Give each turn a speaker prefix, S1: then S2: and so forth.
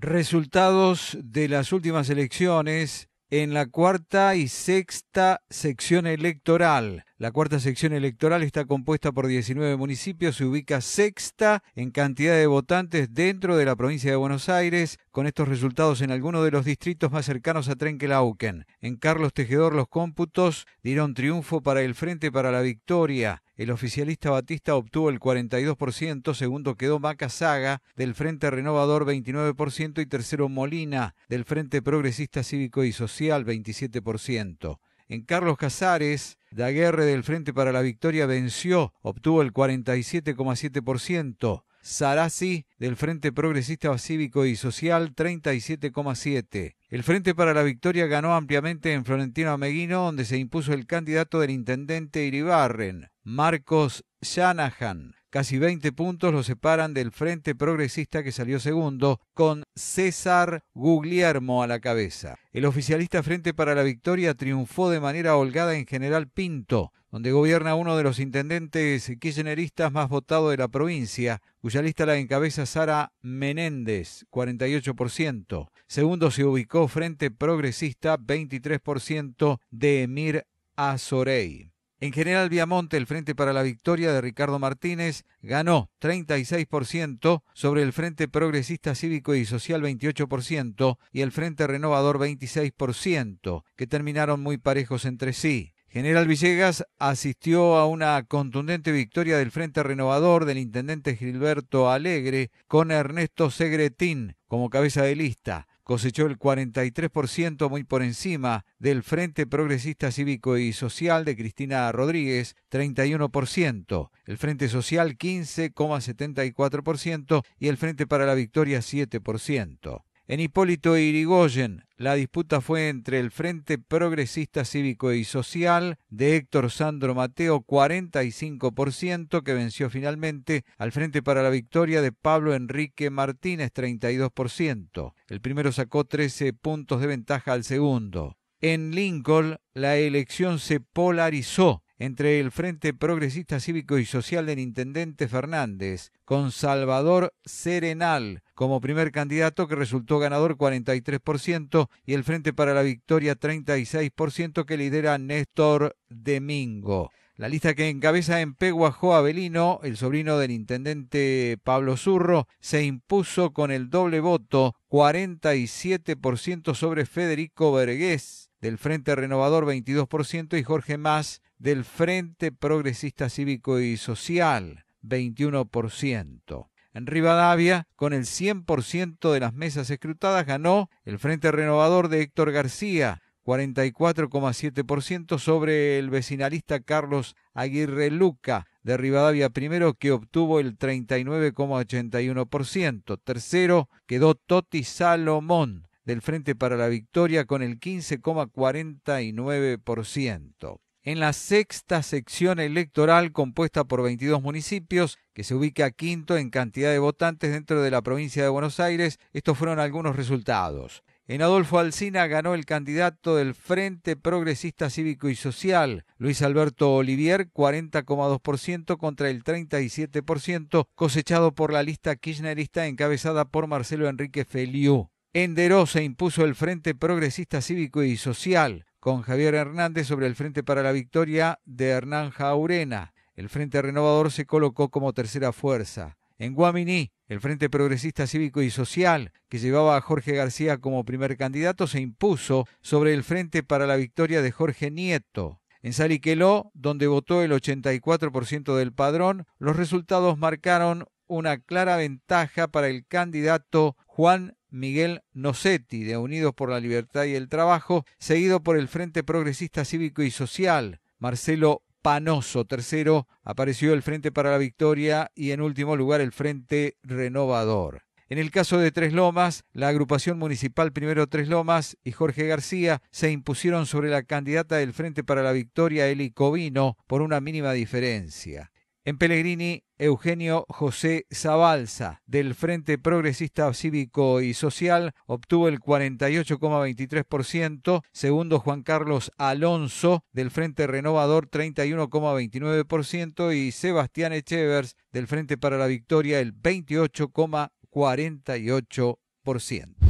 S1: resultados de las últimas elecciones en la cuarta y sexta sección electoral. La cuarta sección electoral está compuesta por 19 municipios, se ubica sexta en cantidad de votantes dentro de la provincia de Buenos Aires, con estos resultados en algunos de los distritos más cercanos a Trenquelauken. En Carlos Tejedor los cómputos dieron triunfo para el Frente para la Victoria. El oficialista Batista obtuvo el 42%, segundo quedó Macasaga del Frente Renovador 29% y tercero Molina, del Frente Progresista Cívico y Social 27%. En Carlos Casares, Daguerre del Frente para la Victoria venció, obtuvo el 47,7%. Sarasi del Frente Progresista Cívico y Social 37,7. El Frente para la Victoria ganó ampliamente en Florentino Ameguino, donde se impuso el candidato del intendente Iribarren, Marcos Shanahan. Casi 20 puntos lo separan del Frente Progresista que salió segundo, con César Guglielmo a la cabeza. El oficialista Frente para la Victoria triunfó de manera holgada en General Pinto, donde gobierna uno de los intendentes kirchneristas más votados de la provincia, cuya lista la encabeza Sara Menéndez, 48%. Segundo se ubicó Frente Progresista, 23% de Emir Azorey. En General Viamonte, el Frente para la Victoria de Ricardo Martínez ganó 36% sobre el Frente Progresista Cívico y Social 28% y el Frente Renovador 26%, que terminaron muy parejos entre sí. General Villegas asistió a una contundente victoria del Frente Renovador del intendente Gilberto Alegre con Ernesto Segretín como cabeza de lista cosechó el 43%, muy por encima del Frente Progresista Cívico y Social de Cristina Rodríguez, 31%, el Frente Social 15,74% y el Frente para la Victoria 7%. En Hipólito Irigoyen, la disputa fue entre el Frente Progresista Cívico y Social de Héctor Sandro Mateo, 45%, que venció finalmente al Frente para la Victoria de Pablo Enrique Martínez, 32%. El primero sacó 13 puntos de ventaja al segundo. En Lincoln, la elección se polarizó entre el Frente Progresista Cívico y Social del Intendente Fernández, con Salvador Serenal como primer candidato que resultó ganador 43% y el Frente para la Victoria 36% que lidera Néstor Domingo. La lista que encabeza en Peguajó Avelino, el sobrino del intendente Pablo Zurro, se impuso con el doble voto 47% sobre Federico Vergués del Frente Renovador 22% y Jorge Más del Frente Progresista Cívico y Social 21%. En Rivadavia, con el 100% de las mesas escrutadas, ganó el Frente Renovador de Héctor García, 44,7% sobre el vecinalista Carlos Aguirre Luca de Rivadavia primero que obtuvo el 39,81%. Tercero quedó Toti Salomón del Frente para la Victoria con el 15,49%. En la sexta sección electoral, compuesta por 22 municipios, que se ubica quinto en cantidad de votantes dentro de la provincia de Buenos Aires, estos fueron algunos resultados. En Adolfo Alsina ganó el candidato del Frente Progresista Cívico y Social, Luis Alberto Olivier, 40,2% contra el 37% cosechado por la lista kirchnerista encabezada por Marcelo Enrique Feliú. Deró se impuso el Frente Progresista Cívico y Social con Javier Hernández sobre el Frente para la Victoria de Hernán Jaurena. El Frente Renovador se colocó como tercera fuerza. En Guaminí, el Frente Progresista Cívico y Social, que llevaba a Jorge García como primer candidato, se impuso sobre el Frente para la Victoria de Jorge Nieto. En Saliqueló, donde votó el 84% del padrón, los resultados marcaron una clara ventaja para el candidato Juan Miguel Nocetti, de Unidos por la Libertad y el Trabajo, seguido por el Frente Progresista Cívico y Social, Marcelo Panoso. Tercero apareció el Frente para la Victoria y en último lugar el Frente Renovador. En el caso de Tres Lomas, la agrupación municipal Primero Tres Lomas y Jorge García se impusieron sobre la candidata del Frente para la Victoria, Eli Covino, por una mínima diferencia. En Pellegrini, Eugenio José Zabalza, del Frente Progresista Cívico y Social, obtuvo el 48,23%, segundo Juan Carlos Alonso, del Frente Renovador, 31,29%, y Sebastián Echevers, del Frente para la Victoria, el 28,48%.